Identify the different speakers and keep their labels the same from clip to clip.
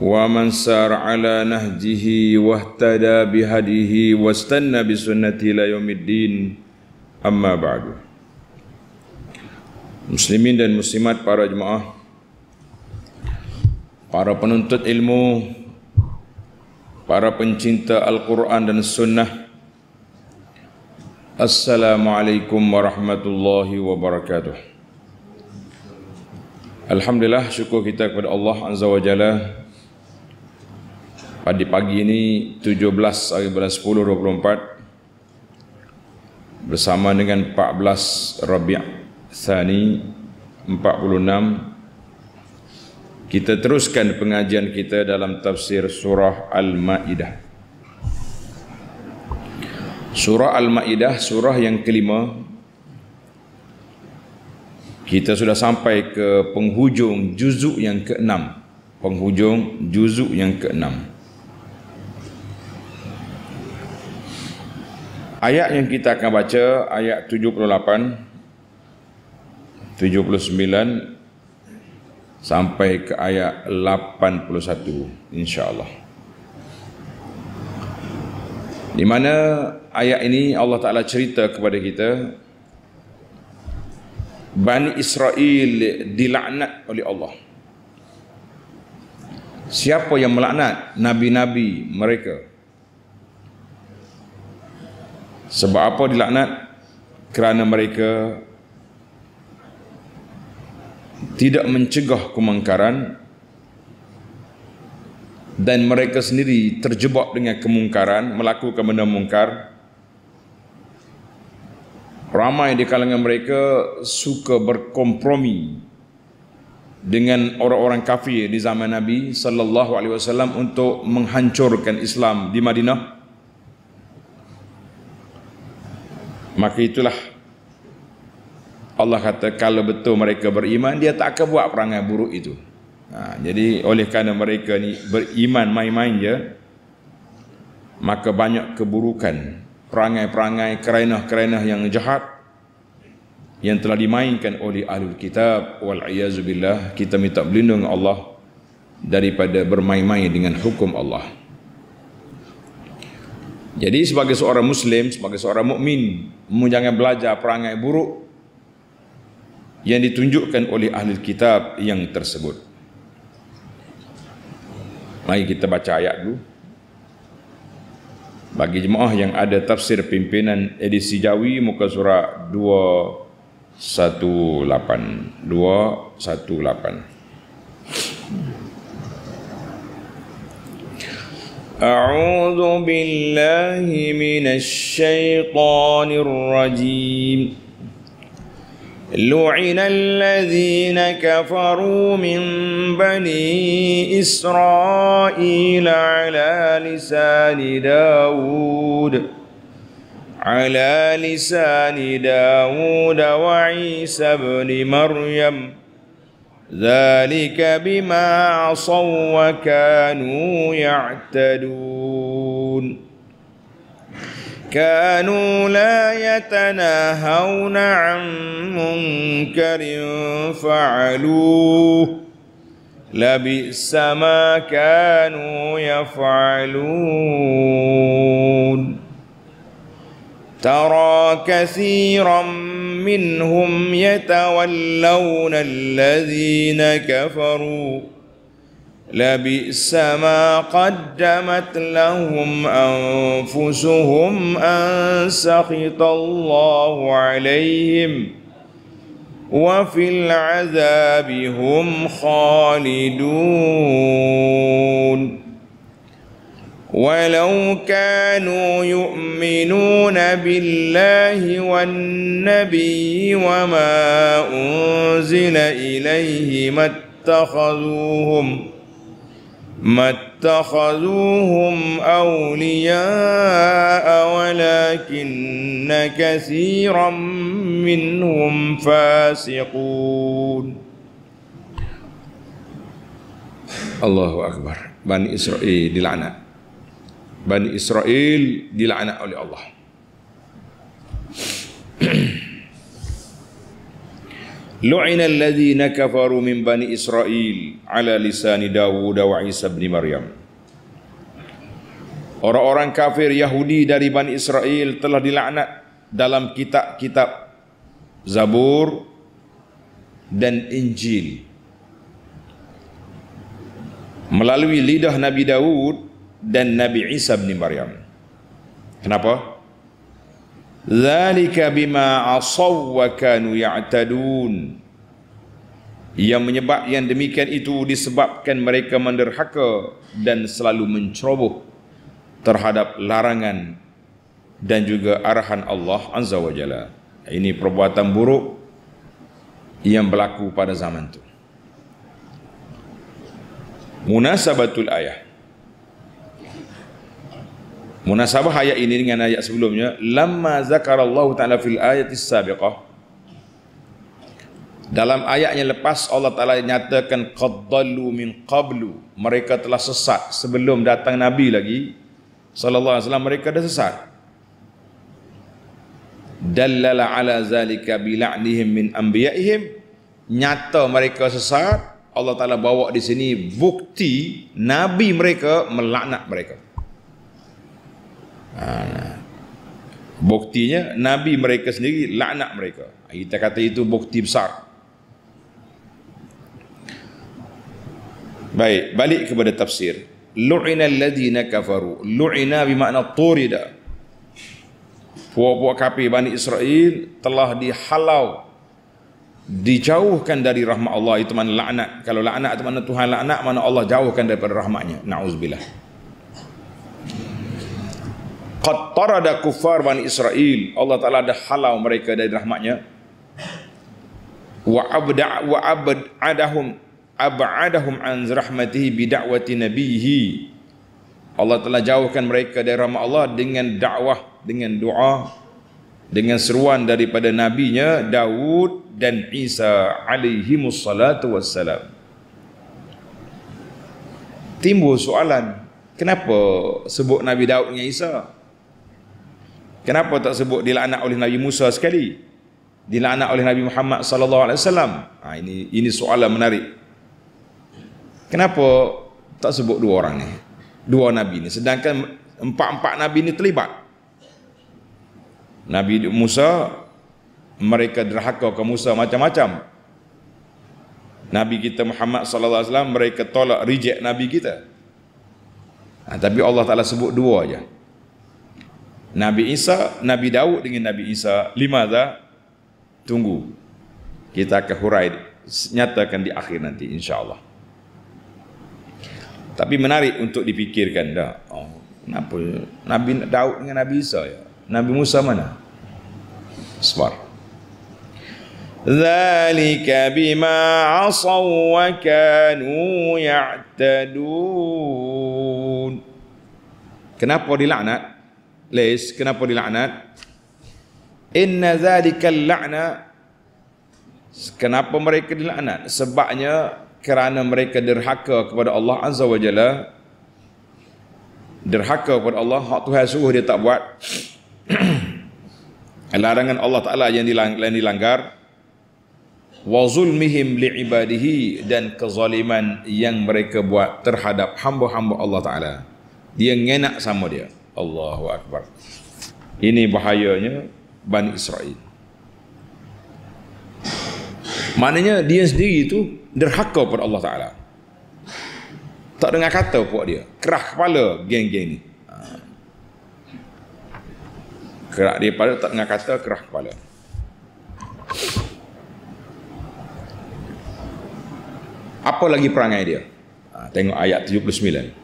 Speaker 1: Wa man ومن سار على نهجه واهتدى بهديه واستنى بسنته الى يوم الدين amma بعد Muslimin dan muslimat para jemaah Para penuntut ilmu Para pencinta Al-Quran dan Sunnah Assalamualaikum warahmatullahi wabarakatuh Alhamdulillah syukur kita kepada Allah Azza wa Jalla pada pagi ini 17 hari bulan 10 24 bersama dengan 14 Rabiul Tsani 46 kita teruskan pengajian kita dalam tafsir surah Al-Maidah. Surah Al-Maidah surah yang kelima kita sudah sampai ke penghujung juzuk yang keenam penghujung juzuk yang keenam Ayat yang kita akan baca ayat 78 79 sampai ke ayat 81 insya-Allah. Di mana ayat ini Allah Taala cerita kepada kita Bani Israel dilaknat oleh Allah. Siapa yang melaknat nabi-nabi mereka? Sebab apa dilaknat? Kerana mereka tidak mencegah kemungkaran dan mereka sendiri terjebak dengan kemungkaran, melakukan benda mungkar. Ramai di kalangan mereka suka berkompromi dengan orang-orang kafir di zaman Nabi sallallahu alaihi wasallam untuk menghancurkan Islam di Madinah. Maka itulah Allah kata kalau betul mereka beriman dia tak akan buat perangai buruk itu. Ha, jadi oleh kerana mereka ni beriman main-main je maka banyak keburukan perangai-perangai kerana-kerana yang jahat yang telah dimainkan oleh ahlul kitab wal iazu kita minta berlindung Allah daripada bermain-main dengan hukum Allah. Jadi sebagai seorang muslim, sebagai seorang mukmin, mu jangan belajar perangai buruk yang ditunjukkan oleh ahli kitab yang tersebut. Mari kita baca ayat dulu. Bagi jemaah yang ada tafsir pimpinan edisi Jawi muka surat 218 218 أعوذ بالله من الشيطان الرجيم لعن الذين كفروا من بني إسرائيل على لسان داود على لسان داود وعيسى بن مريم ذلك بما عصوا وكانوا يعتدون كانوا لا يتناهون عن منكر فعلوه لبئس ما كانوا يفعلون ترى كثيرا منهم يتولون الذين كفروا لبئس ما قدمت لهم انفسهم ان سخط الله عليهم وفي العذاب هم خالدون ولو كانوا يؤمنون بالله والنبي وما أنزل إليه ما اتخذوهم ما اتخذوهم أولياء ولكن كثيرا منهم فاسقون الله أكبر بني إسرائيل لعنة Bani Israel dilaknat oleh Allah. Lu'ina alladhina kafaru min Bani Israel ala lisani Dawud wa Isa bin Maryam. Orang-orang kafir Yahudi dari Bani Israel telah dilaknat dalam kitab-kitab Zabur dan Injil. Melalui lidah Nabi Dawud, dan Nabi Isa bin Maryam. Kenapa? Zalika bima asaw wa kanu ya'tadun. Yang menyebab yang demikian itu disebabkan mereka menderhaka dan selalu menceroboh terhadap larangan dan juga arahan Allah Azza wa Jalla. Ini perbuatan buruk yang berlaku pada zaman itu. Munasabatul ayah. Munasabah ayat ini dengan ayat sebelumnya, Lama zakara Allah Taala fil ayati sabiqah. Dalam ayatnya lepas Allah Taala nyatakan qaddalu min qablu, mereka telah sesat sebelum datang nabi lagi sallallahu alaihi wasallam mereka dah sesat. Dallala ala zalika bila'nihim min anbiya'ihim nyata mereka sesat Allah Taala bawa di sini bukti nabi mereka melaknat mereka. Ah. buktinya nabi mereka sendiri laknat mereka ah, kita kata itu bukti besar baik balik kepada tafsir lu'ina alladhina kafaru lu'ina bermakna turida puak-puak kafir bani israel telah dihalau dijauhkan dari rahmat Allah itu mana laknat kalau laknat itu mana Tuhan laknat mana Allah jauhkan daripada rahmatnya nauzubillah Qad tarada kufar bani Israel. Allah Ta'ala dah halau mereka dari rahmatnya. Wa abda wa abad adahum ab'adahum an rahmatihi bidakwati nabihi. Allah Ta'ala jauhkan mereka dari rahmat Allah dengan dakwah, dengan doa, dengan seruan daripada nabinya Daud dan Isa alaihi salatu wassalam. Timbul soalan, kenapa sebut Nabi Daud dengan Isa? Kenapa tak sebut dilaknat oleh Nabi Musa sekali? Dilaknat oleh Nabi Muhammad sallallahu alaihi wasallam? Ah ini ini soalan menarik. Kenapa tak sebut dua orang ni? Dua nabi ni sedangkan empat-empat nabi ni terlibat. Nabi Musa mereka derhaka ke Musa macam-macam. Nabi kita Muhammad sallallahu alaihi wasallam mereka tolak reject nabi kita. Ha, tapi Allah Taala sebut dua aja. Nabi Isa, Nabi Daud dengan Nabi Isa, lima dah tunggu. Kita akan hurai, nyatakan di akhir nanti insya Allah. Tapi menarik untuk dipikirkan dah. Oh, kenapa Nabi Daud dengan Nabi Isa ya? Nabi Musa mana? Sebar. ذلك بما عصوا وكانوا يعتدون Kenapa dilaknat? Lais, kenapa dilaknat? Inna zadikal la'na Kenapa mereka dilaknat? Sebabnya kerana mereka derhaka kepada Allah Azza wa Jalla Derhaka kepada Allah Hak Tuhan suruh dia tak buat Larangan Allah Ta'ala yang dilanggar Wa zulmihim li'ibadihi Dan kezaliman yang mereka buat terhadap hamba-hamba Allah Ta'ala Dia ngenak sama dia Allahu Akbar. Ini bahayanya Bani Israel. Maknanya dia sendiri itu derhaka pada Allah Ta'ala. Tak dengar kata puak dia. Kerah kepala geng-geng ni. Ha. Kerah dia pada tak dengar kata kerah kepala. Apa lagi perangai dia? Ha, tengok ayat 79.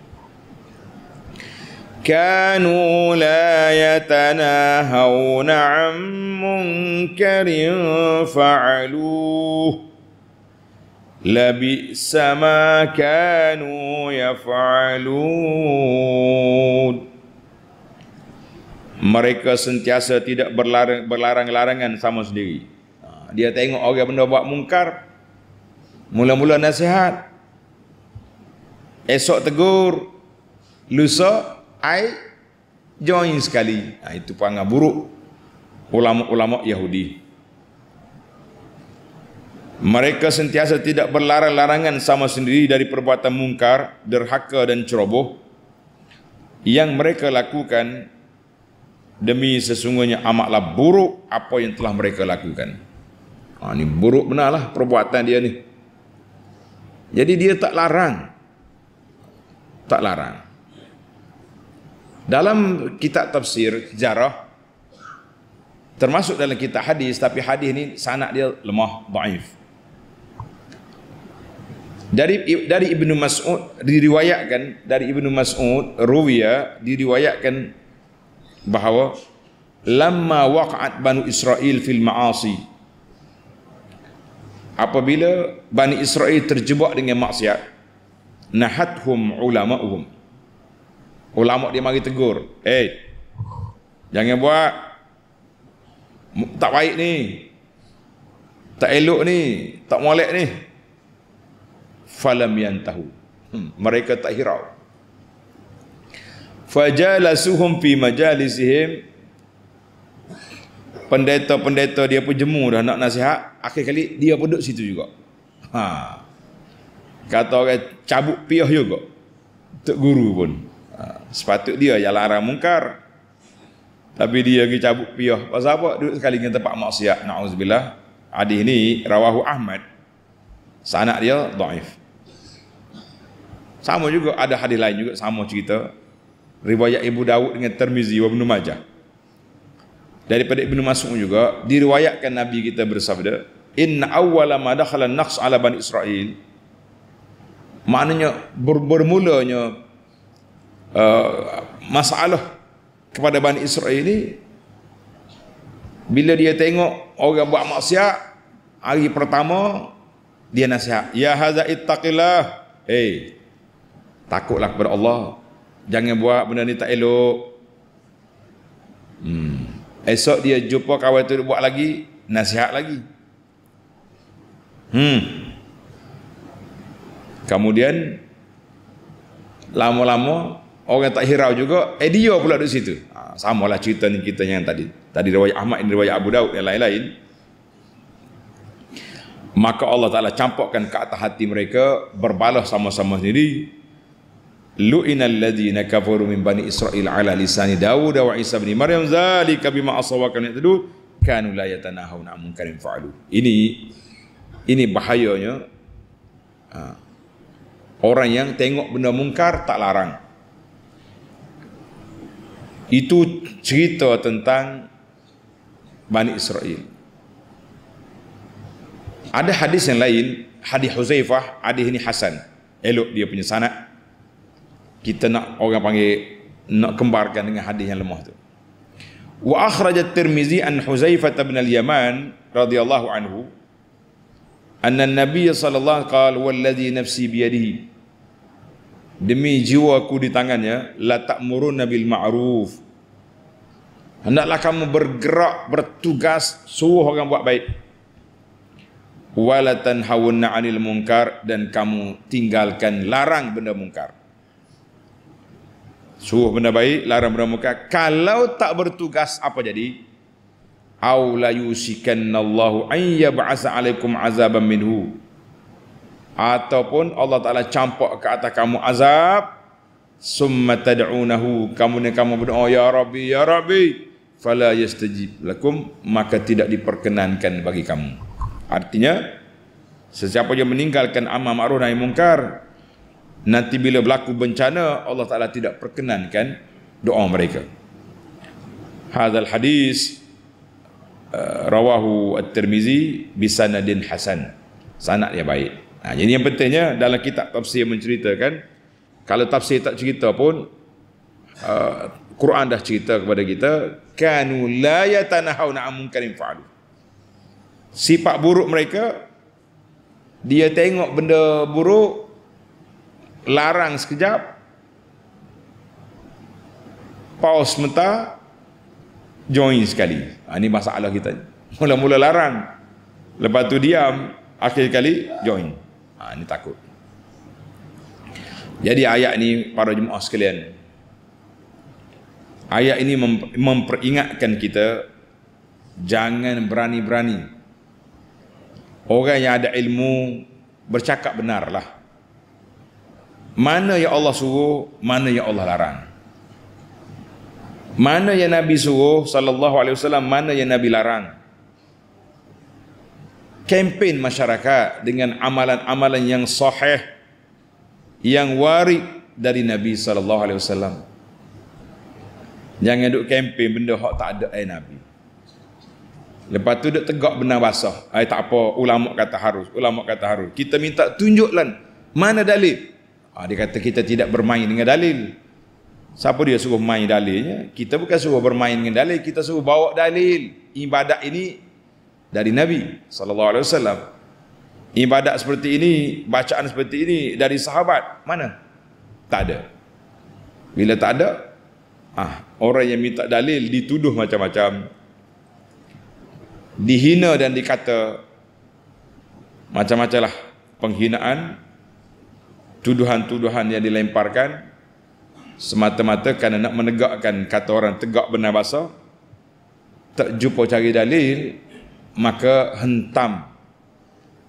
Speaker 1: كانوا لا يتناهون عن منكر فعلوه لبئس ما كانوا يفعلون mereka sentiasa tidak berlarang, berlarang-larangan sama sendiri. Ha, dia tengok orang benda buat mungkar. Mula-mula nasihat. Esok tegur. Lusa I join sekali. Nah, ha, itu panggah buruk ulama-ulama Yahudi. Mereka sentiasa tidak berlarang-larangan sama sendiri dari perbuatan mungkar, derhaka dan ceroboh yang mereka lakukan demi sesungguhnya amatlah buruk apa yang telah mereka lakukan. Ha, ini buruk benarlah perbuatan dia ni. Jadi dia tak larang. Tak larang. Dalam kitab tafsir sejarah termasuk dalam kitab hadis tapi hadis ni sanad dia lemah daif. Dari dari Ibnu Mas'ud diriwayatkan dari Ibnu Mas'ud ruwiya diriwayatkan bahawa lamma waqa'at banu Israel fil ma'asi apabila bani Israel terjebak dengan maksiat nahathum ulama'uhum Ulama oh, dia mari tegur. Eh. Jangan buat. Tak baik ni. Tak elok ni. Tak molek ni. Falam yang tahu. Hmm. Mereka tak hirau. Fajalasuhum fi majalisihim. Pendeta-pendeta dia pun jemu dah nak nasihat. Akhir kali dia pun duduk situ juga. Ha. Kata orang cabut piah juga. Tok guru pun. Ah, sepatut dia yang larang mungkar. Tapi dia pergi cabut piyah. Pasal apa? Duduk sekali dengan tempat maksiat. Na'udzubillah. Hadis ni, Rawahu Ahmad. Sanak dia, da'if. Sama juga, ada hadis lain juga, sama cerita. Riwayat Ibu Dawud dengan Termizi wa Ibn Majah. Daripada ibnu Mas'ud juga, diriwayatkan Nabi kita bersabda, In awwala ma dakhala naqs ala bani Israel. Maknanya, bermulanya Uh, masalah kepada Bani Israel ini bila dia tengok orang buat maksiat hari pertama dia nasihat ya haza ittaqillah hey takutlah kepada Allah jangan buat benda ni tak elok hmm. esok dia jumpa kawan tu buat lagi nasihat lagi hmm kemudian lama-lama orang tak hirau juga Edio eh, pula duduk situ ha, sama lah cerita ni kita yang tadi tadi riwayat Ahmad ini riwayat Abu Daud yang lain-lain maka Allah Ta'ala campurkan ke atas hati mereka berbalah sama-sama sendiri lu'inal ladhina kafuru min bani Israel ala lisani Dawud wa Isa bin Maryam zalika bima asawakan yang tadu kanu la yatanahu na'amun karim fa'alu ini ini bahayanya ha, orang yang tengok benda mungkar tak larang itu cerita tentang Bani Israel. Ada hadis yang lain, hadis Huzaifah, hadis ini Hasan. Elok dia punya sanak. Kita nak orang panggil, nak kembarkan dengan hadis yang lemah tu. Wa akhrajat tirmizi an Huzaifah bin al-Yaman radhiyallahu anhu anna an-nabiy sallallahu alaihi wasallam qala walladhi nafsi biyadihi demi jiwa aku di tangannya la ta'muruna bil ma'ruf hendaklah kamu bergerak bertugas suruh orang buat baik wala tanhawunna 'anil munkar dan kamu tinggalkan larang benda mungkar suruh benda baik larang benda mungkar kalau tak bertugas apa jadi aw la yusikannallahu ayyab'asa 'alaikum 'azaban minhu ataupun Allah Taala campak ke atas kamu azab summa tad'unahu kamu ni kamu berdoa ya rabbi ya rabbi fala yastajib lakum maka tidak diperkenankan bagi kamu artinya sesiapa yang meninggalkan amal makruf nahi mungkar nanti bila berlaku bencana Allah Taala tidak perkenankan doa mereka hadal hadis eh, rawahu at-tirmizi bi sanadin hasan sanad dia baik Ha, jadi yang pentingnya dalam kitab tafsir menceritakan kalau tafsir tak cerita pun uh, Quran dah cerita kepada kita kanu la yatanahawna amun karim fa'alu. Sifat buruk mereka dia tengok benda buruk larang sekejap pause sebentar join sekali. Ha, ini masalah kita. Mula-mula larang lepas tu diam akhir kali join. Ha, ini takut. Jadi ayat ini para jemaah sekalian. Ayat ini memperingatkan kita jangan berani-berani. Orang yang ada ilmu bercakap benarlah. Mana yang Allah suruh, mana yang Allah larang. Mana yang Nabi suruh sallallahu alaihi wasallam, mana yang Nabi larang kempen masyarakat dengan amalan-amalan yang sahih yang waris dari Nabi sallallahu alaihi wasallam. Jangan duk kempen benda hak tak ada ai eh, Nabi. Lepas tu duk tegak benar basah. Ai eh, tak apa ulama kata harus, ulama kata harus. Kita minta tunjuklah mana dalil. Ha, dia kata kita tidak bermain dengan dalil. Siapa dia suruh main dalilnya? Kita bukan suruh bermain dengan dalil, kita suruh bawa dalil. Ibadat ini dari Nabi sallallahu alaihi wasallam. Ibadat seperti ini, bacaan seperti ini dari sahabat, mana? Tak ada. Bila tak ada, ah, orang yang minta dalil dituduh macam-macam. Dihina dan dikata macam-macam lah penghinaan, tuduhan-tuduhan yang dilemparkan semata-mata kerana nak menegakkan kata orang tegak benar bahasa tak jumpa cari dalil maka hentam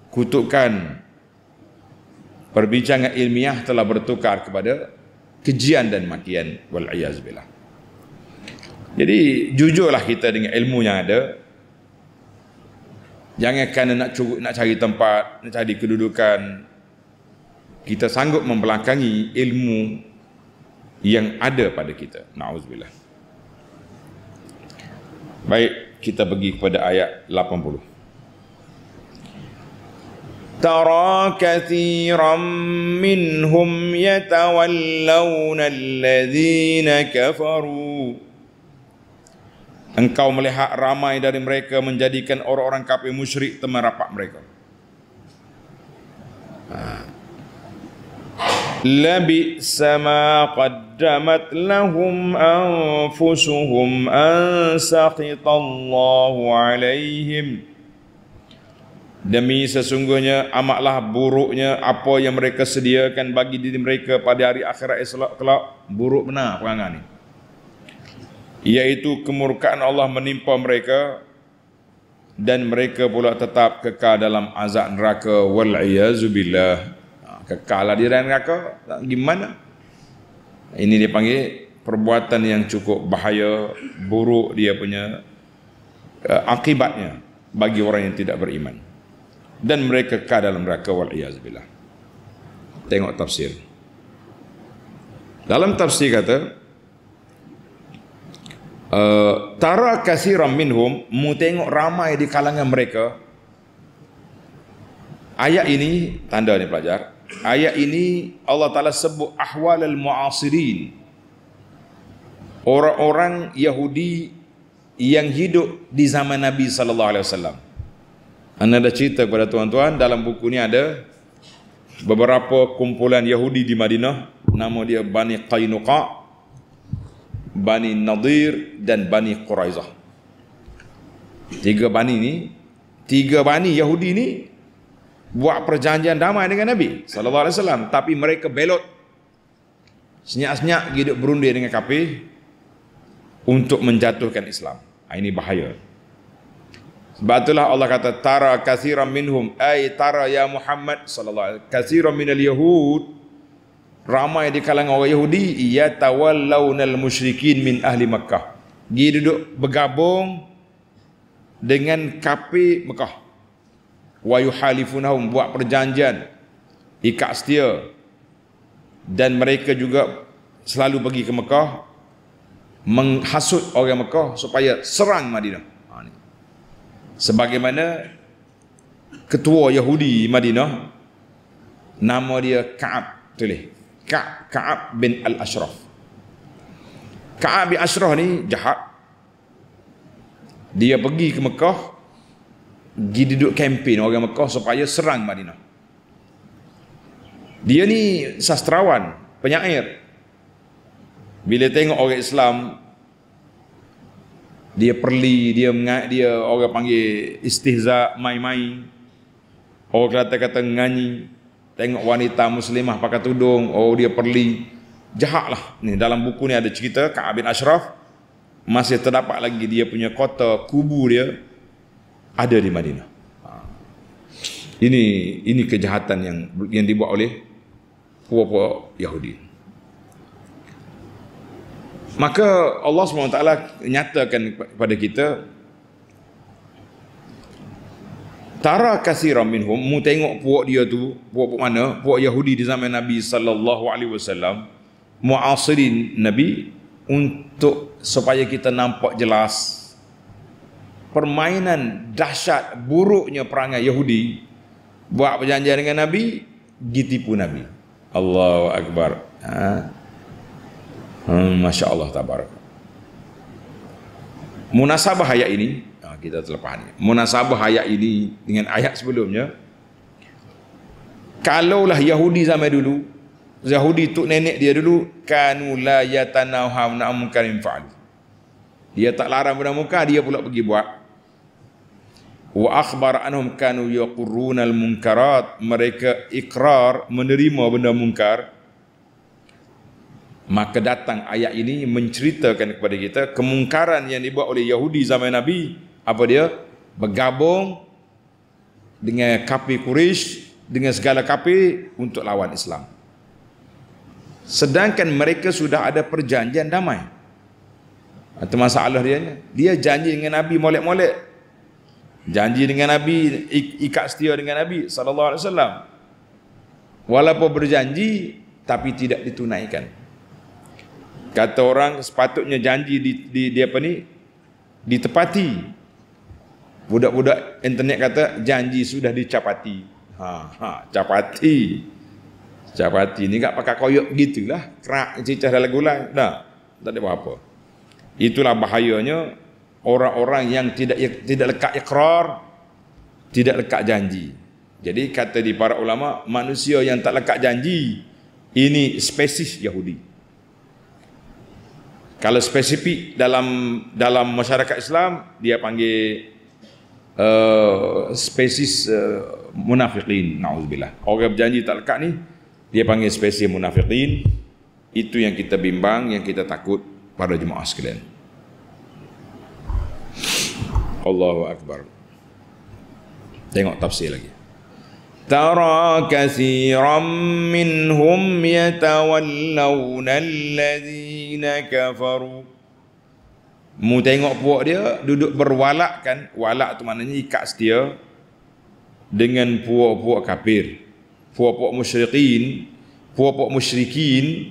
Speaker 1: kutukan perbincangan ilmiah telah bertukar kepada kejian dan makian wal iyaz billah jadi jujurlah kita dengan ilmu yang ada jangan kena nak cari, nak cari tempat nak cari kedudukan kita sanggup membelakangi ilmu yang ada pada kita. Na'udzubillah. Baik kita pergi kepada ayat 80 ترى كثيرا منهم يتولون الذين كفروا Engkau melihat ramai dari mereka menjadikan orang-orang kafir musyrik teman rapat mereka. Ha. لَبِئْسَ مَا قدمت لهم أنفسهم أن سقط الله عليهم Demi sesungguhnya amatlah buruknya apa yang mereka sediakan bagi diri mereka pada hari akhirat esok kelak buruk benar perangai ini. yaitu kemurkaan Allah menimpa mereka dan mereka pula tetap kekal dalam azab neraka wal iazu kekal lah di neraka gimana ini dipanggil perbuatan yang cukup bahaya buruk dia punya uh, akibatnya bagi orang yang tidak beriman dan mereka kekal dalam neraka wal iazbillah tengok tafsir dalam tafsir kata uh, tara kasiran minhum mu tengok ramai di kalangan mereka Ayat ini tanda ni pelajar ayat ini Allah Ta'ala sebut ahwal al-mu'asirin orang-orang Yahudi yang hidup di zaman Nabi Sallallahu Alaihi Wasallam. Anda ada cerita kepada tuan-tuan dalam buku ini ada beberapa kumpulan Yahudi di Madinah nama dia Bani Qainuqa Bani Nadir dan Bani Quraizah tiga Bani ini tiga Bani Yahudi ini buat perjanjian damai dengan Nabi sallallahu alaihi tapi mereka belot senyap-senyap hidup berunding dengan kapi untuk menjatuhkan Islam. Ha, ini bahaya. Sebab itulah Allah kata tara kathiran minhum ai tara ya Muhammad sallallahu alaihi wasallam kathiran minal yahud ramai di kalangan orang Yahudi ya tawallaunal musyrikin min ahli Makkah. Dia duduk bergabung dengan kapi Mekah wa yuhalifunahum buat perjanjian ikat setia dan mereka juga selalu pergi ke Mekah menghasut orang Mekah supaya serang Madinah ha, sebagaimana ketua Yahudi Madinah nama dia Ka'ab tulis Ka'ab Ka bin Al-Ashraf Ka'ab bin Ashraf ni jahat dia pergi ke Mekah gi duduk kempen orang Mekah supaya serang Madinah. Dia ni sastrawan, penyair. Bila tengok orang Islam dia perli, dia mengat, dia orang panggil istihza mai-mai. Orang kata kata nganyi, tengok wanita muslimah pakai tudung, oh dia perli. Jahatlah. Ni dalam buku ni ada cerita Ka'ab bin Ashraf masih terdapat lagi dia punya kota kubu dia ada di Madinah. Ha. Ini ini kejahatan yang yang dibuat oleh puak-puak Yahudi. Maka Allah SWT nyatakan kepada kita Tara kasira minhum Mu tengok puak dia tu Puak-puak mana Puak Yahudi di zaman Nabi Sallallahu Alaihi Wasallam. Mu'asirin Nabi Untuk supaya kita nampak jelas permainan dahsyat buruknya perangai Yahudi buat perjanjian dengan Nabi ditipu Nabi Allahu Akbar ha? Hmm, Masya Allah tabarak munasabah ayat ini ha, kita terlepas ini munasabah ayat ini dengan ayat sebelumnya kalaulah Yahudi zaman dulu Yahudi tu nenek dia dulu kanu la yatanahu na'um karim fa'al dia tak larang benda muka dia pula pergi buat wa akhbar anhum kanu yaqurruna almunkarat mereka ikrar menerima benda munkar maka datang ayat ini menceritakan kepada kita kemungkaran yang dibuat oleh Yahudi zaman Nabi apa dia bergabung dengan kafir Quraisy dengan segala kafir untuk lawan Islam sedangkan mereka sudah ada perjanjian damai atau masalah dia dia janji dengan Nabi molek-molek janji dengan nabi ikat setia dengan nabi sallallahu alaihi wasallam walaupun berjanji tapi tidak ditunaikan kata orang sepatutnya janji di, di, di apa ni ditepati budak-budak internet kata janji sudah dicapati ha ha capati capati ni enggak pakai koyok gitulah kerak cicah dalam gulai dah tak ada apa-apa itulah bahayanya orang-orang yang tidak tidak lekat ikrar, tidak lekat janji. Jadi kata di para ulama, manusia yang tak lekat janji ini spesies Yahudi. Kalau spesifik dalam dalam masyarakat Islam dia panggil uh, spesies uh, munafiqin naudzubillah. Orang berjanji tak lekat ni dia panggil spesies munafiqin. Itu yang kita bimbang, yang kita takut pada jemaah sekalian. Allahu Akbar Tengok tafsir lagi ترى كثيرا minhum يتولون الذين كفروا Mu tengok puak dia duduk berwalak kan Walak tu maknanya ikat setia Dengan puak-puak kafir Puak-puak musyrikin Puak-puak musyrikin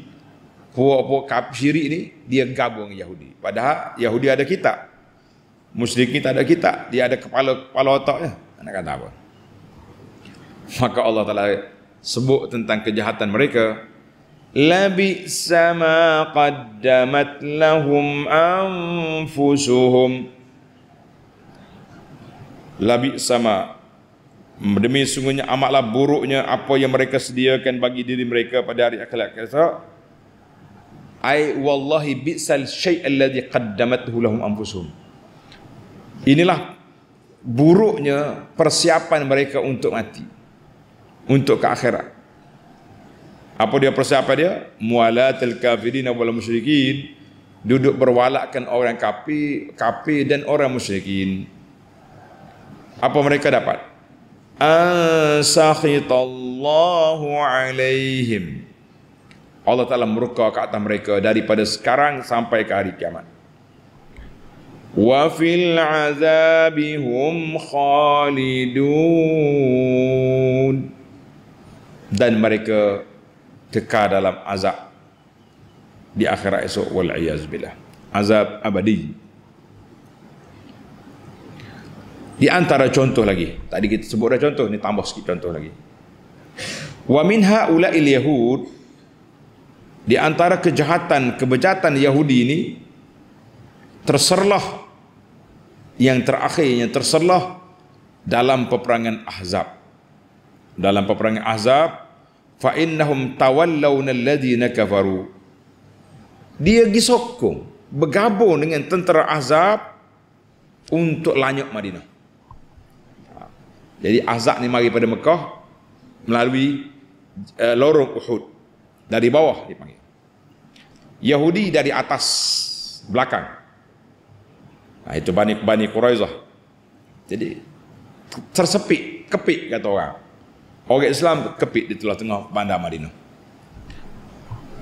Speaker 1: Puak-puak kafir ni Dia gabung Yahudi Padahal Yahudi ada kitab musyrik tak ada kita dia ada kepala kepala otak ya anak kata apa maka Allah taala sebut tentang kejahatan mereka labi sama qaddamat lahum anfusuhum labi sama demi sungguhnya amatlah buruknya apa yang mereka sediakan bagi diri mereka pada hari akhirat kata ai wallahi bisal syai' alladhi qaddamathu lahum anfusuhum Inilah buruknya persiapan mereka untuk mati. Untuk ke akhirat. Apa dia persiapan dia? Mualatil kafirin wal musyrikin. Duduk berwalakkan orang kafir, kafir dan orang musyrikin. Apa mereka dapat? Asakhitallahu alaihim. Allah Ta'ala murka ke atas mereka daripada sekarang sampai ke hari kiamat. وفي العذاب هم خالدون dan mereka kekal dalam azab di akhirat esok wal iyaz azab abadi di antara contoh lagi tadi kita sebut dah contoh ni tambah sikit contoh lagi wa min haula'il yahud di antara kejahatan kebejatan yahudi ini terserlah yang terakhir yang terselah dalam peperangan Ahzab. Dalam peperangan Ahzab, fa innahum tawallawna alladhina kafaru. Dia gisokong bergabung dengan tentera Ahzab untuk lanyuk Madinah. Ha. Jadi Ahzab ni mari pada Mekah melalui uh, lorong Uhud dari bawah dipanggil. Yahudi dari atas belakang. Ha, itu Bani Bani Quraizah. Jadi tersepit, kepit kata orang. Orang Islam kepit di tengah tengah bandar Madinah.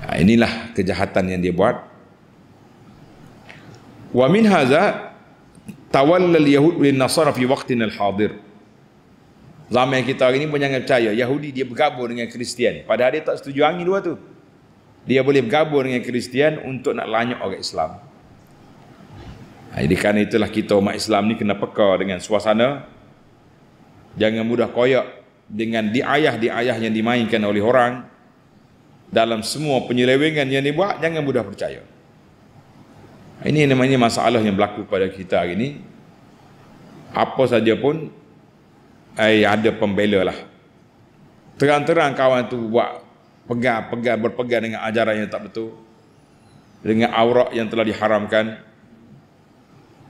Speaker 1: Ha, inilah kejahatan yang dia buat. Wa min hadza tawalla al-yahud bin nasara fi waqtina al-hadir. Zaman kita hari ini pun jangan percaya Yahudi dia bergabung dengan Kristian. Padahal dia tak setuju angin dua tu. Dia boleh bergabung dengan Kristian untuk nak lanyok orang Islam. Ha, jadi kerana itulah kita umat Islam ni kena peka dengan suasana. Jangan mudah koyak dengan diayah-diayah yang dimainkan oleh orang. Dalam semua penyelewengan yang dibuat, jangan mudah percaya. Ha, ini namanya masalah yang berlaku pada kita hari ini. Apa saja pun, eh, ada pembela lah. Terang-terang kawan tu buat pegang-pegang berpegang dengan ajaran yang tak betul. Dengan aurat yang telah diharamkan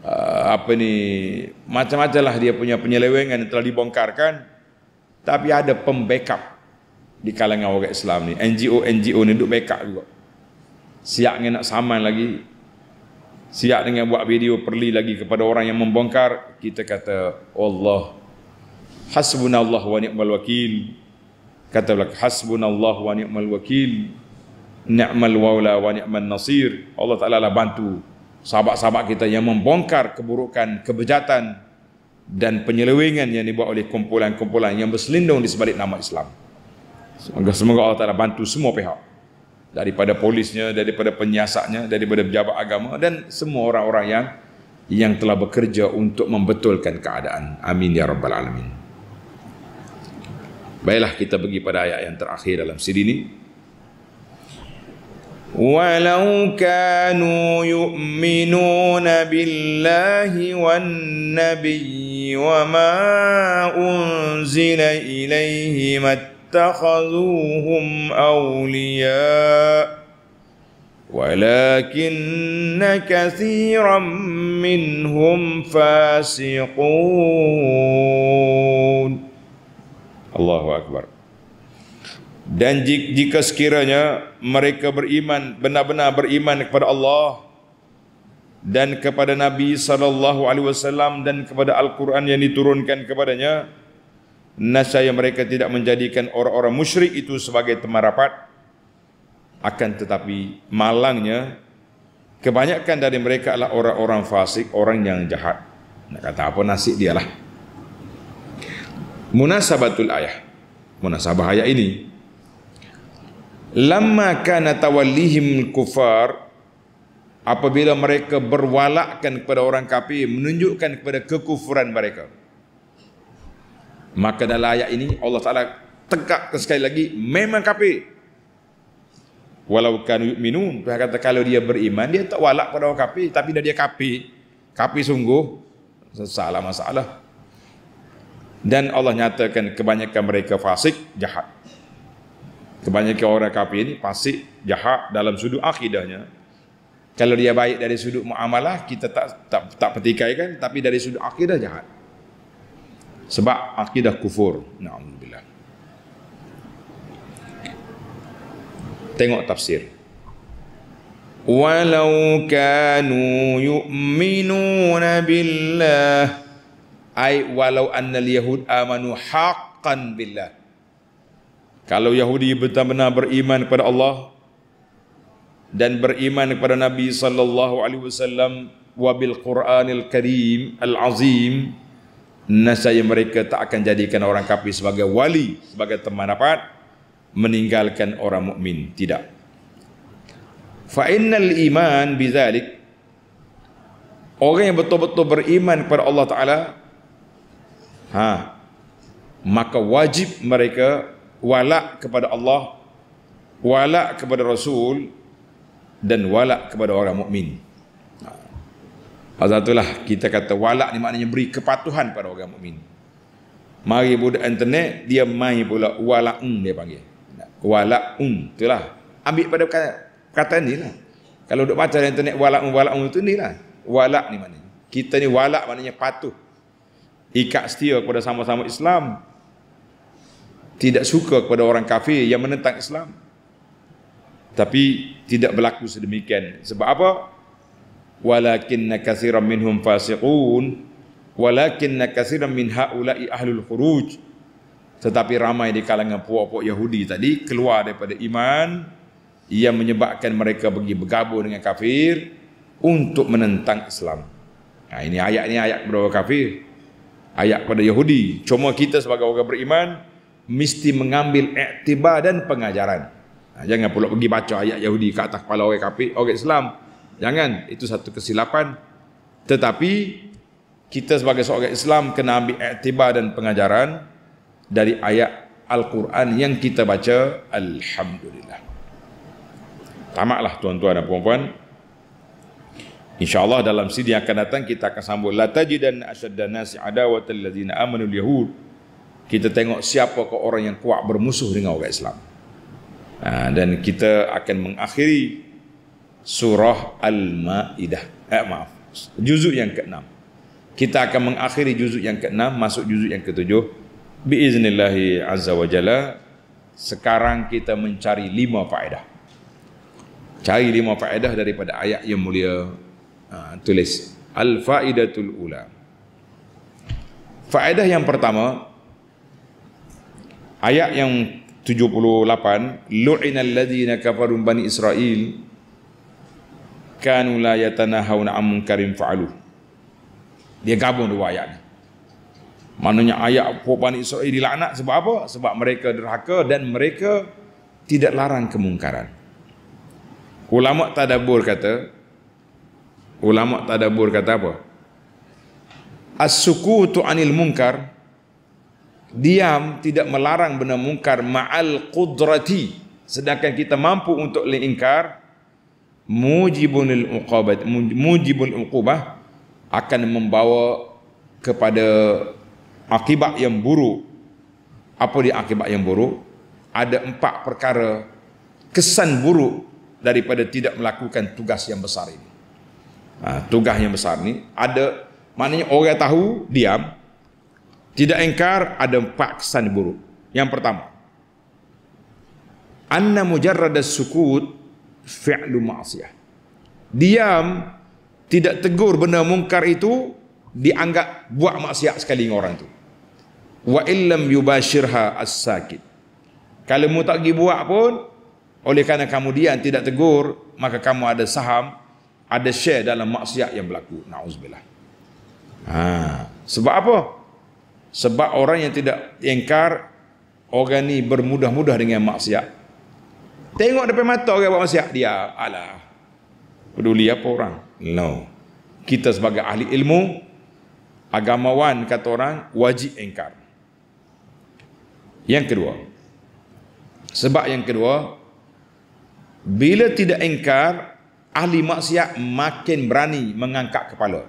Speaker 1: uh, apa ni macam-macam lah dia punya penyelewengan yang telah dibongkarkan tapi ada pembekap di kalangan orang Islam ni NGO NGO ni duk backup juga siap dengan nak saman lagi siap dengan buat video perli lagi kepada orang yang membongkar kita kata Allah hasbunallah wa ni'mal wakil kata belak hasbunallah wa ni'mal wakil ni'mal wawla wa ni'mal nasir Allah Ta'ala lah bantu sahabat-sahabat kita yang membongkar keburukan, kebejatan dan penyelewengan yang dibuat oleh kumpulan-kumpulan yang berselindung di sebalik nama Islam. Semoga semoga Allah Taala bantu semua pihak. Daripada polisnya, daripada penyiasatnya, daripada pejabat agama dan semua orang-orang yang yang telah bekerja untuk membetulkan keadaan. Amin ya rabbal alamin. Baiklah kita pergi pada ayat yang terakhir dalam siri ini. ولو كانوا يؤمنون بالله والنبي وما أنزل إليه ما اتخذوهم أولياء ولكن كثيرا منهم فاسقون الله أكبر dan jika sekiranya mereka beriman benar-benar beriman kepada Allah dan kepada Nabi saw dan kepada Al-Quran yang diturunkan kepadanya nasaya mereka tidak menjadikan orang-orang musyrik itu sebagai teman rapat akan tetapi malangnya kebanyakan dari mereka adalah orang-orang fasik orang yang jahat nak kata apa nasib lah. munasabatul ayah munasabah ayah ini Lama kana tawallihim kufar apabila mereka berwalakkan kepada orang kafir menunjukkan kepada kekufuran mereka. Maka dalam ayat ini Allah Taala tegakkan sekali lagi memang kafir. Walau kan yu'minun, Tuhan kata kalau dia beriman dia tak walak kepada orang kafir tapi dia kafir. Kafir sungguh salah masalah. Dan Allah nyatakan kebanyakan mereka fasik, jahat. Kebanyakan orang kafir ini fasik, jahat dalam sudut akidahnya. Kalau dia baik dari sudut muamalah kita tak tak tak petikai kan tapi dari sudut akidah jahat. Sebab akidah kufur. Naudzubillah. Tengok tafsir. Walau kanu yu'minuna billah ai walau annal yahud amanu haqqan billah kalau Yahudi benar-benar beriman kepada Allah dan beriman kepada Nabi sallallahu alaihi wasallam wa Qur'anil Karim al Azim nasaya mereka tak akan jadikan orang kafir sebagai wali sebagai teman rapat meninggalkan orang mukmin tidak fa innal iman bizalik orang yang betul-betul beriman kepada Allah taala ha maka wajib mereka walak kepada Allah, walak kepada Rasul dan walak kepada orang mukmin. Ha. Sebab itulah kita kata walak ni maknanya beri kepatuhan pada orang mukmin. Mari budak internet dia mai pula um dia panggil. Walak um itulah. Ambil pada kata, ni lah. Kalau duk baca di internet walak um itu ni lah. Walak ni maknanya. Kita ni walak maknanya patuh. Ikat setia kepada sama-sama Islam tidak suka kepada orang kafir yang menentang Islam. Tapi tidak berlaku sedemikian. Sebab apa? Walakinna kathiran minhum fasiqun walakinna kathiran min haula'i ahlul khuruj. Tetapi ramai di kalangan puak-puak Yahudi tadi keluar daripada iman yang menyebabkan mereka pergi bergabung dengan kafir untuk menentang Islam. Nah, ha, ini ayat ini ayat kepada kafir. Ayat pada Yahudi. Cuma kita sebagai orang beriman mesti mengambil iktibar dan pengajaran. Ha, jangan pula pergi baca ayat Yahudi ke atas kepala orang kafir, orang Islam. Jangan, itu satu kesilapan. Tetapi kita sebagai seorang Islam kena ambil iktibar dan pengajaran dari ayat Al-Quran yang kita baca, alhamdulillah. Tamaklah tuan-tuan dan puan-puan. Insyaallah allah dalam sidang akan datang kita akan sambung Latajidan tajidan asyaddan nasi adawatal ladzina yahud kita tengok siapa ke orang yang kuat bermusuh dengan orang Islam. Ha, dan kita akan mengakhiri surah Al-Maidah. Eh, maaf. Juzuk yang ke-6. Kita akan mengakhiri juzuk yang ke-6, masuk juzuk yang ke-7. Biiznillahi Azza wa Sekarang kita mencari lima faedah. Cari lima faedah daripada ayat yang mulia. Ha, tulis. Al-Faidatul Ula. Faedah yang pertama, ayat yang 78 lu'inal ladina kafarum bani Israel kanu la yatanahawna am karim fa'alu dia gabung dua ayat ni maknanya ayat puak bani Israel dilaknat sebab apa sebab mereka derhaka dan mereka tidak larang kemungkaran ulama tadabur kata ulama tadabur kata apa as-sukutu anil munkar diam tidak melarang benda mungkar ma'al qudrati sedangkan kita mampu untuk lingkar mujibun al-uqabat mujibul uqubah akan membawa kepada akibat yang buruk apa dia akibat yang buruk ada empat perkara kesan buruk daripada tidak melakukan tugas yang besar ini ha, tugas yang besar ini ada maknanya orang tahu diam tidak engkar ada empat kesan buruk. Yang pertama, anna mujarrada sukut fi'lu ma'asiyah. Diam, tidak tegur benda mungkar itu, dianggap buat maksiat sekali dengan orang itu. Wa illam yubashirha as-sakit. Kalau mu tak pergi buat pun, oleh kerana kamu diam, tidak tegur, maka kamu ada saham, ada share dalam maksiat yang berlaku. Na'uzubillah. Ha. Sebab apa? Sebab orang yang tidak ingkar Orang ni bermudah-mudah dengan maksiat Tengok depan mata orang buat maksiat Dia alah Peduli apa orang No Kita sebagai ahli ilmu Agamawan kata orang Wajib ingkar Yang kedua Sebab yang kedua Bila tidak ingkar Ahli maksiat makin berani mengangkat kepala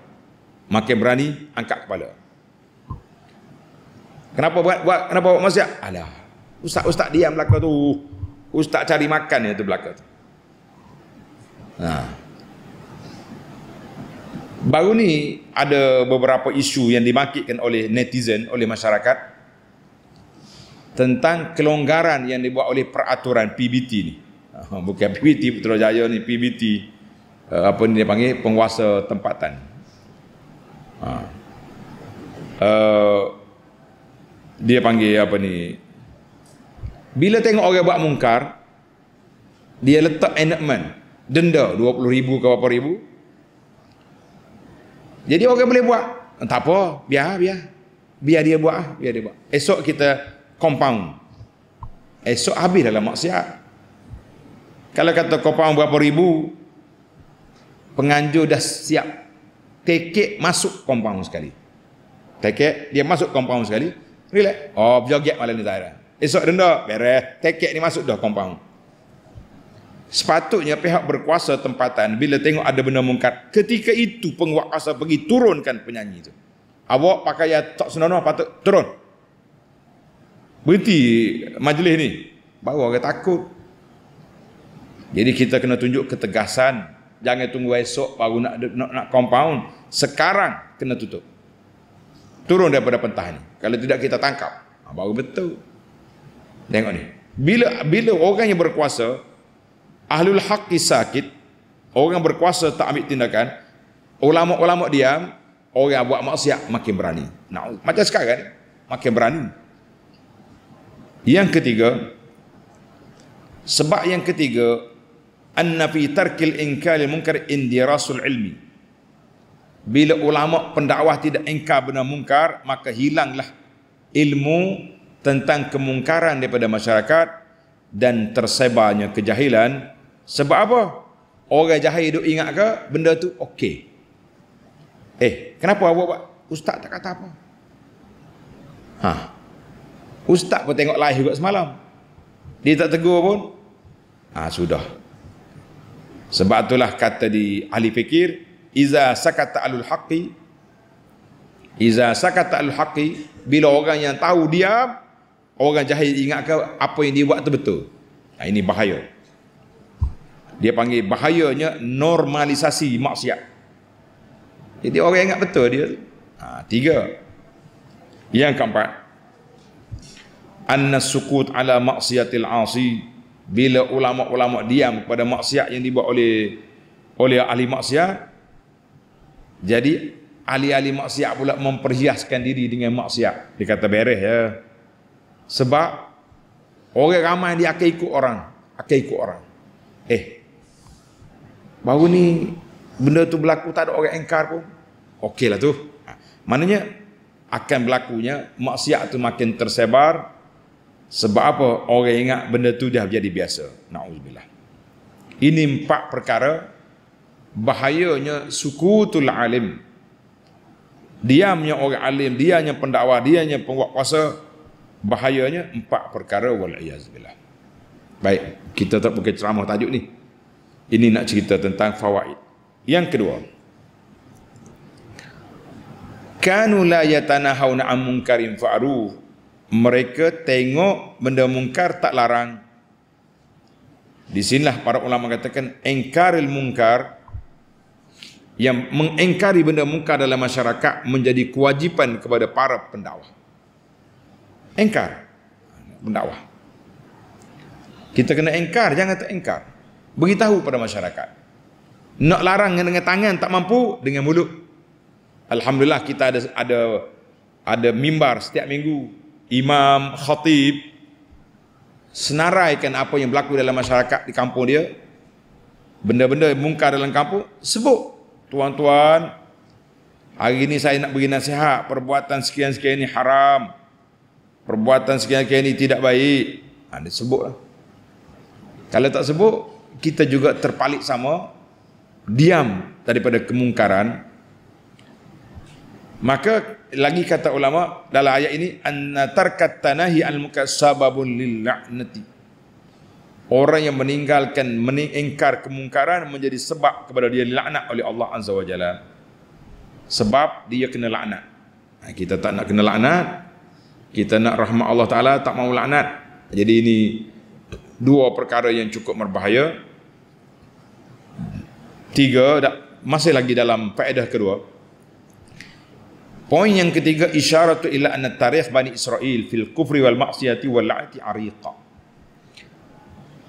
Speaker 1: Makin berani angkat kepala Kenapa buat buat kenapa buat maksiat? Alah. Ustaz ustaz diam belakang tu. Ustaz cari makan dia tu belaka tu. Ha. Baru ni ada beberapa isu yang dimakitkan oleh netizen, oleh masyarakat tentang kelonggaran yang dibuat oleh peraturan PBT ni. Ha, bukan PBT Jaya ni, PBT eh, apa ni dia panggil penguasa tempatan. Ha. Uh, dia panggil apa ni bila tengok orang buat mungkar dia letak enactment denda 20 ribu ke berapa ribu jadi orang boleh buat tak apa biar biar biar dia buat biar dia buat esok kita compound esok habis dalam maksiat kalau kata compound berapa ribu penganjur dah siap tiket masuk compound sekali tiket dia masuk compound sekali Relax. Oh, joget malam ni Zahira. Esok denda, beres. Teket ni masuk dah compound. Sepatutnya pihak berkuasa tempatan bila tengok ada benda mungkar, ketika itu penguasa pergi turunkan penyanyi itu. Awak pakai yang tak senonoh patut turun. Berhenti majlis ni. Bawa orang takut. Jadi kita kena tunjuk ketegasan. Jangan tunggu esok baru nak nak, nak compound. Sekarang kena tutup turun daripada pentah ni. Kalau tidak kita tangkap. Ha, baru betul. Tengok ni. Bila bila orang yang berkuasa, ahlul haqqi sakit, orang yang berkuasa tak ambil tindakan, ulama-ulama diam, orang buat maksiat makin berani. Nah, macam sekarang, makin berani. Yang ketiga, sebab yang ketiga, anna fi tarkil inkali munkar indi rasul ilmi. Bila ulama pendakwah tidak engkar benda mungkar, maka hilanglah ilmu tentang kemungkaran daripada masyarakat dan tersebarnya kejahilan. Sebab apa? Orang jahil duk ingat ke benda tu okey. Eh, kenapa awak buat? Ustaz tak kata apa. Ha. Ustaz pun tengok live juga semalam. Dia tak tegur pun. Ah ha, sudah. Sebab itulah kata di ahli fikir, iza sakata alul haqqi iza sakata alul haqqi bila orang yang tahu dia, orang jahil ingatkan apa yang dia buat tu betul nah, ha, ini bahaya dia panggil bahayanya normalisasi maksiat jadi orang ingat betul dia ha, tiga yang keempat anna sukut ala maksiatil asi bila ulama-ulama diam kepada maksiat yang dibuat oleh oleh ahli maksiat jadi ahli-ahli maksiat pula memperhiaskan diri dengan maksiat. Dia kata beres ya. Sebab orang ramai dia akan ikut orang, akan ikut orang. Eh. Baru ni benda tu berlaku tak ada orang engkar pun. okey lah tu. Ha, maknanya akan berlakunya maksiat tu makin tersebar sebab apa? Orang ingat benda tu dah jadi biasa. Nauzubillah. Ini empat perkara bahayanya sukutul alim diamnya orang alim diamnya pendakwa diamnya penguasa bahayanya empat perkara wal billah baik kita tak pakai ceramah tajuk ni ini nak cerita tentang fawaid yang kedua kanu la yatanahawna am munkarin fa'ru mereka tengok benda mungkar tak larang di sinilah para ulama katakan engkaril mungkar yang mengingkari benda muka dalam masyarakat menjadi kewajipan kepada para pendakwa. Engkar pendakwa. Kita kena engkar, jangan tak engkar. Beritahu pada masyarakat. Nak larang dengan tangan tak mampu dengan mulut. Alhamdulillah kita ada ada ada mimbar setiap minggu. Imam, khatib senaraikan apa yang berlaku dalam masyarakat di kampung dia. Benda-benda mungkar dalam kampung sebut Tuan-tuan, hari ini saya nak beri nasihat, perbuatan sekian-sekian ini haram. Perbuatan sekian-sekian ini tidak baik. Anda ha, sebutlah. Kalau tak sebut, kita juga terpalit sama diam daripada kemungkaran. Maka lagi kata ulama dalam ayat ini an tarkat tanahi al mukassababun lil la'nati. Orang yang meninggalkan meningkar kemungkaran menjadi sebab kepada dia dilaknat oleh Allah Azza wa Jalla. Sebab dia kena laknat. Ha, kita tak nak kena laknat. Kita nak rahmat Allah Taala tak mau laknat. Jadi ini dua perkara yang cukup berbahaya. Tiga dah, masih lagi dalam faedah kedua. Poin yang ketiga isyaratu ila anna tarikh Bani Israel fil kufri wal ma'siyati wal la'ati ariqah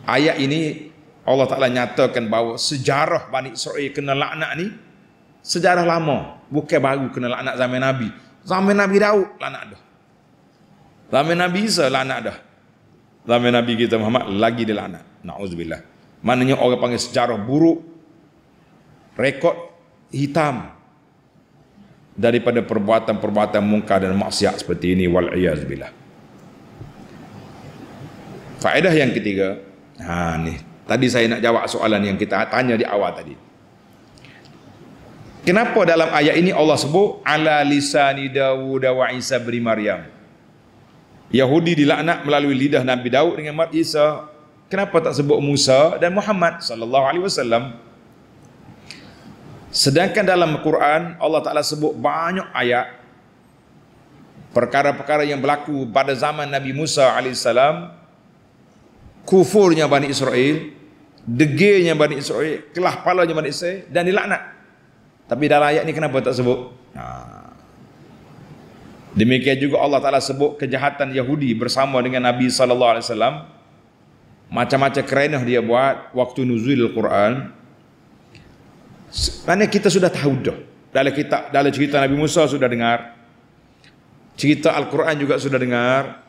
Speaker 1: ayat ini Allah Ta'ala nyatakan bahawa sejarah Bani Israel kena laknak ni sejarah lama bukan baru kena laknak zaman Nabi zaman Nabi Daud laknak dah zaman Nabi Isa laknak dah zaman Nabi kita Muhammad lagi dia laknak na'udzubillah maknanya orang panggil sejarah buruk rekod hitam daripada perbuatan-perbuatan mungka dan maksiat seperti ini wal iyaz faedah yang ketiga Ha ni. Tadi saya nak jawab soalan yang kita tanya di awal tadi. Kenapa dalam ayat ini Allah sebut ala lisani Dawud wa Isa bin Maryam? Yahudi dilaknat melalui lidah Nabi Daud dengan Mat Isa. Kenapa tak sebut Musa dan Muhammad sallallahu alaihi wasallam? Sedangkan dalam Al-Quran Allah Taala sebut banyak ayat perkara-perkara yang berlaku pada zaman Nabi Musa alaihissalam kufurnya Bani Israel, degenya Bani Israel, kelah palanya Bani Israel dan dilaknat. Tapi dalam ayat ni kenapa tak sebut? Ha. Demikian juga Allah Ta'ala sebut kejahatan Yahudi bersama dengan Nabi Sallallahu Alaihi Wasallam macam-macam kerenah dia buat waktu nuzul Al-Quran mana kita sudah tahu dah dalam kita dalam cerita Nabi Musa sudah dengar cerita Al-Quran juga sudah dengar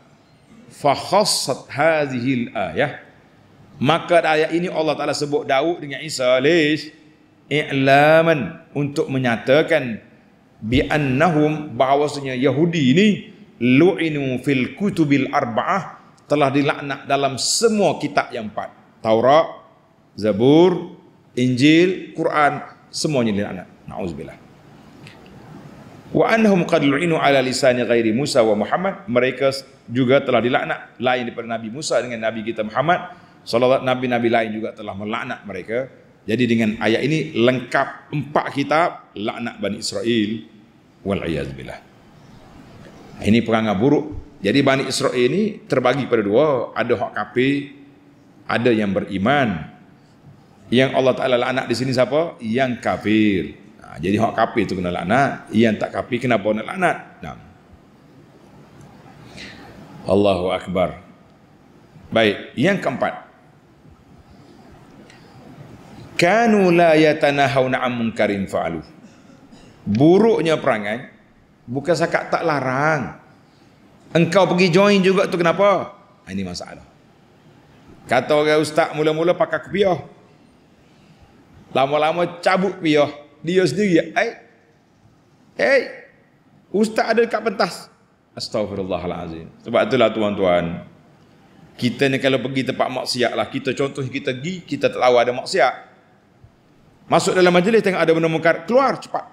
Speaker 1: fakhassat hadhihi al-ayah maka ayat ini Allah Taala sebut Daud dengan Isa alaih i'laman untuk menyatakan bi annahum bahwasanya Yahudi ini lu'inu fil kutubil arba'ah telah dilaknat dalam semua kitab yang empat Taurat Zabur Injil Quran semuanya dilaknat Nauzubillah wa annahum qad lu'inu ala lisani ghairi Musa wa Muhammad mereka juga telah dilaknat lain daripada Nabi Musa dengan Nabi kita Muhammad sallallahu nabi-nabi lain juga telah melaknat mereka jadi dengan ayat ini lengkap empat kitab laknat Bani Israel wal iyaz billah ini perangai buruk jadi Bani Israel ini terbagi pada dua ada hak kafir ada yang beriman yang Allah Taala laknat di sini siapa yang kafir Ha, jadi hak kafir tu kena laknat, yang tak kafir kenapa nak laknat? Nah. Allahu akbar. Baik, yang keempat. Kanu la yatanahawna am munkarin fa'alu. Buruknya perangai bukan sekak tak larang. Engkau pergi join juga tu kenapa? Ha, ini masalah. Kata orang ustaz mula-mula pakai kopiah. Lama-lama cabut kopiah dia sendiri ai ai ustaz ada dekat pentas Astaghfirullahalazim. sebab itulah tuan-tuan kita ni kalau pergi tempat maksiat lah kita contoh kita pergi kita tak tahu ada maksiat masuk dalam majlis tengok ada benda mungkar keluar cepat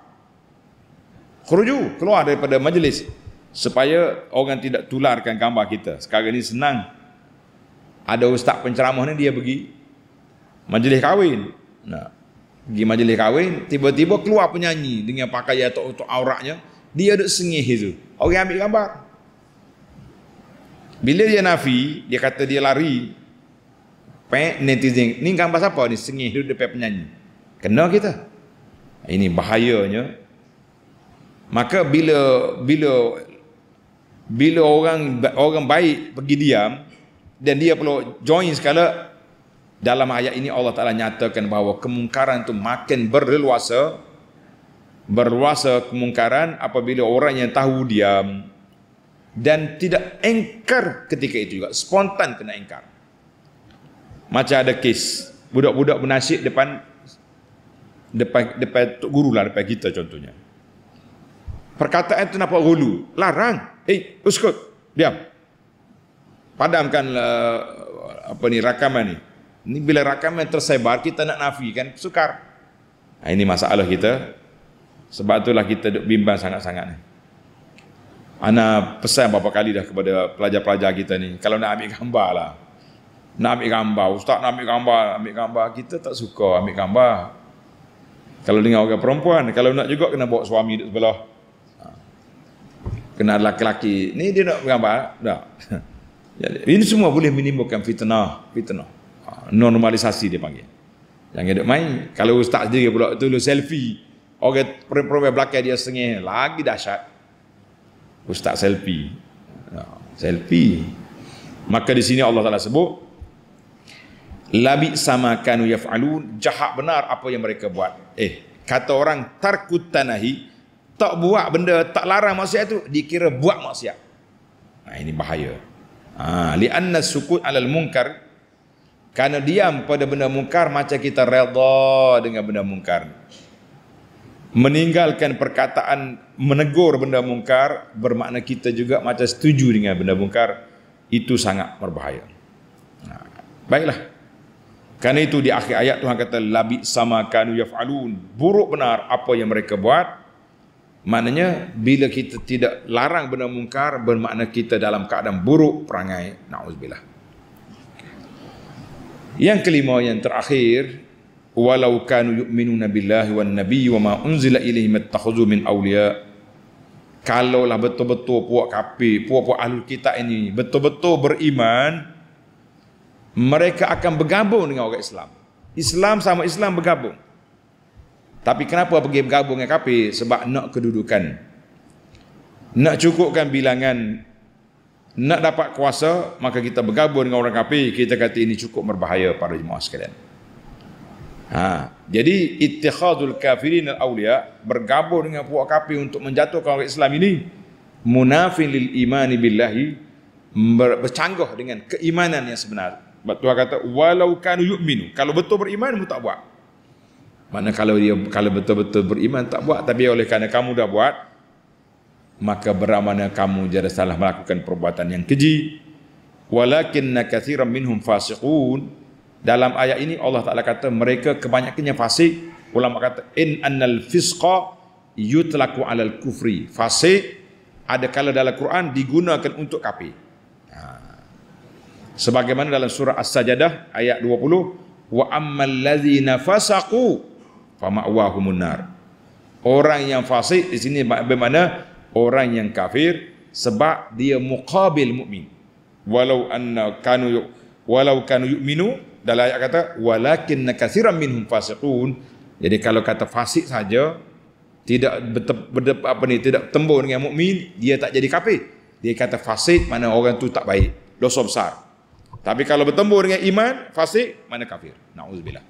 Speaker 1: khuruju keluar daripada majlis supaya orang tidak tularkan gambar kita sekarang ni senang ada ustaz penceramah ni dia pergi majlis kahwin nah pergi majlis kahwin, tiba-tiba keluar penyanyi dengan pakai atau untuk auraknya, dia duduk sengih itu. Orang ambil gambar. Bila dia nafi, dia kata dia lari. Pek netizen, ni gambar siapa ni? Sengih itu depan penyanyi. Kena kita. Ini bahayanya. Maka bila bila bila orang orang baik pergi diam dan dia perlu join sekala. Dalam ayat ini Allah Ta'ala nyatakan bahawa kemungkaran itu makin berluasa, berluasa kemungkaran apabila orang yang tahu diam dan tidak engkar ketika itu juga, spontan kena engkar. Macam ada kes, budak-budak bernasib depan depan depan tok guru lah depan kita contohnya. Perkataan itu nampak hulu, larang. Eh, uskut, diam. Padamkan uh, apa ni rakaman ni. Ini bila rakamnya tersebar, kita nak nafikan, sukar. Nah, ha, ini masalah kita. Sebab itulah kita duduk bimbang sangat-sangat. Ana pesan berapa kali dah kepada pelajar-pelajar kita ni. Kalau nak ambil gambar lah. Nak ambil gambar. Ustaz nak ambil gambar. Ambil gambar. Kita tak suka ambil gambar. Kalau dengan orang perempuan. Kalau nak juga kena bawa suami duduk sebelah. Ha. Kena lelaki-lelaki. Ni dia nak ambil gambar. Tak. Ini semua boleh menimbulkan fitnah. Fitnah normalisasi dia panggil. Jangan duduk main. Kalau ustaz sendiri pula tu lu selfie. Orang perempuan belakang dia sengih lagi dahsyat. Ustaz selfie. Ya, selfie. Maka di sini Allah Taala sebut Labi sama kanu yaf'alun jahat benar apa yang mereka buat. Eh, kata orang tarkut tanahi tak buat benda tak larang maksiat tu dikira buat maksiat. Nah, ini bahaya. Ah, li anna sukut alal munkar Karena diam pada benda mungkar macam kita redha dengan benda mungkar. Meninggalkan perkataan menegur benda mungkar bermakna kita juga macam setuju dengan benda mungkar itu sangat berbahaya. Nah, ha, baiklah. Karena itu di akhir ayat Tuhan kata labi sama kanu yafalun buruk benar apa yang mereka buat. Maknanya bila kita tidak larang benda mungkar bermakna kita dalam keadaan buruk perangai. Nauzubillah. Yang kelima yang terakhir walau kanu yu'minuna billahi wan nabi wa ma unzila ilaihim mattakhuzu min awliya kalau lah betul-betul puak kapi, puak-puak ahli kita ini betul-betul beriman mereka akan bergabung dengan orang Islam. Islam sama Islam bergabung. Tapi kenapa pergi bergabung dengan kapi? Sebab nak kedudukan. Nak cukupkan bilangan nak dapat kuasa maka kita bergabung dengan orang kafir kita kata ini cukup berbahaya pada jemaah sekalian ha jadi ittikhadul kafirin al awliya bergabung dengan puak kafir untuk menjatuhkan orang Islam ini munafil lil iman billahi bercanggah dengan keimanan yang sebenar Tuhan kata walau kanu yu'minu kalau betul beriman mu tak buat mana kalau dia kalau betul-betul beriman tak buat tapi oleh kerana kamu dah buat maka beramana kamu jadi salah melakukan perbuatan yang keji walakin katsiran minhum fasiqun dalam ayat ini Allah Taala kata mereka kebanyakannya fasik ulama kata in annal fisqa yutlaku alal kufri fasik ada kala dalam Quran digunakan untuk kafir ha. sebagaimana dalam surah as-sajdah ayat 20 wa ammal ladzina fasaqu fama'wahumun nar orang yang fasik di sini bermakna orang yang kafir sebab dia muqabil mukmin walau anna kanu yuk, walau kanu yu'minu dalam ayat kata walakinna katsiran minhum fasiqun jadi kalau kata fasik saja tidak berdep, apa ni tidak tembung dengan mukmin dia tak jadi kafir dia kata fasik mana orang tu tak baik dosa besar tapi kalau bertembung dengan iman fasik mana kafir naudzubillah.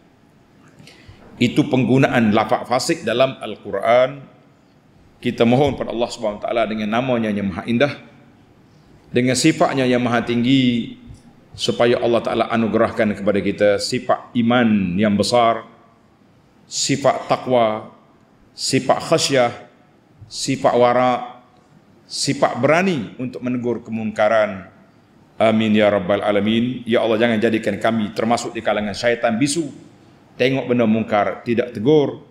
Speaker 1: itu penggunaan lafaz fasik dalam al-Quran kita mohon pada Allah Subhanahu taala dengan namanya yang Maha Indah dengan sifatnya yang Maha Tinggi supaya Allah taala anugerahkan kepada kita sifat iman yang besar sifat takwa sifat khasyah sifat wara sifat berani untuk menegur kemungkaran amin ya rabbal alamin ya Allah jangan jadikan kami termasuk di kalangan syaitan bisu tengok benda mungkar tidak tegur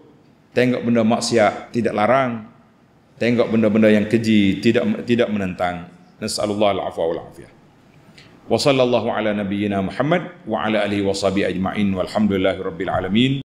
Speaker 1: tengok benda maksiat tidak larang tengok benda-benda yang keji tidak tidak menentang nasallallahu alafu wal afiyah wa sallallahu ala nabiyyina muhammad wa ala alihi washabi ajmain walhamdulillahirabbil alamin